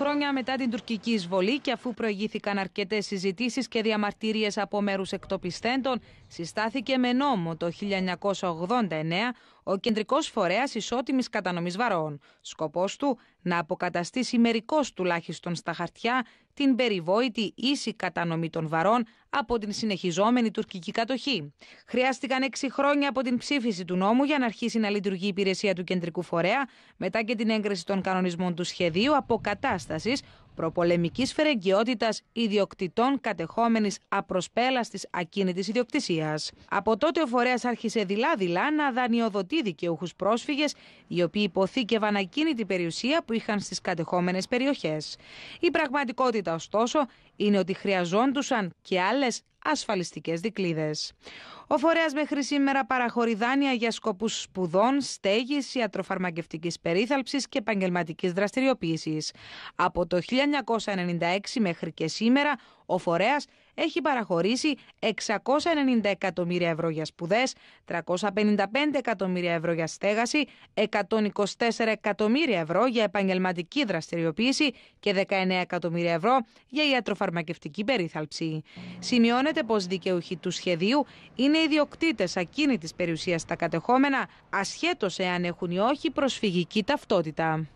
Χρόνια μετά την τουρκική εισβολή και αφού προηγήθηκαν αρκετές συζητήσεις και διαμαρτυρίες από μέρους εκτοπιστέντων, συστάθηκε με νόμο το 1989 ο κεντρικός φορέας ισότιμης κατανομής βαρών. Σκοπός του να αποκαταστήσει μερικώς τουλάχιστον στα χαρτιά την περιβόητη ίση κατανομή των βαρών από την συνεχιζόμενη τουρκική κατοχή. Χρειάστηκαν έξι χρόνια από την ψήφιση του νόμου για να αρχίσει να λειτουργεί η υπηρεσία του κεντρικού φορέα, μετά και την έγκριση των κανονισμών του σχεδίου αποκατάστασης προπολεμικής φερεγγιότητας ιδιοκτητών κατεχόμενης απροσπέλαστης ακίνητης ιδιοκτησίας. Από τότε ο φορέας άρχισε δειλά-δειλά να δανειοδοτεί δικαιούχους πρόσφυγες, οι οποίοι υποθήκευαν ακίνητη περιουσία που είχαν στις κατεχόμενες περιοχές. Η πραγματικότητα, ωστόσο, είναι ότι χρειαζόντουσαν και άλλες ασφαλιστικές δικλείδε. Ο φορέας μέχρι σήμερα παραχωρεί δάνεια για σκοπούς σπουδών, στέγης, ιατροφαρμακευτικής περίθαλψης και επαγγελματικής δραστηριοποίησης. Από το 1996 μέχρι και σήμερα, ο φορέας έχει παραχωρήσει 690 εκατομμύρια ευρώ για σπουδές, 355 εκατομμύρια ευρώ για στέγαση, 124 εκατομμύρια ευρώ για επαγγελματική δραστηριοποίηση και 19 εκατομμύρια ευρώ για ιατροφαρμακευτική περίθαλψη. Σημειώνεται πως δικαιούχοι του σχεδίου είναι ιδιοκτήτες ακίνητης περιουσίας στα κατεχόμενα, ασχέτως εάν έχουν ή όχι προσφυγική ταυτότητα.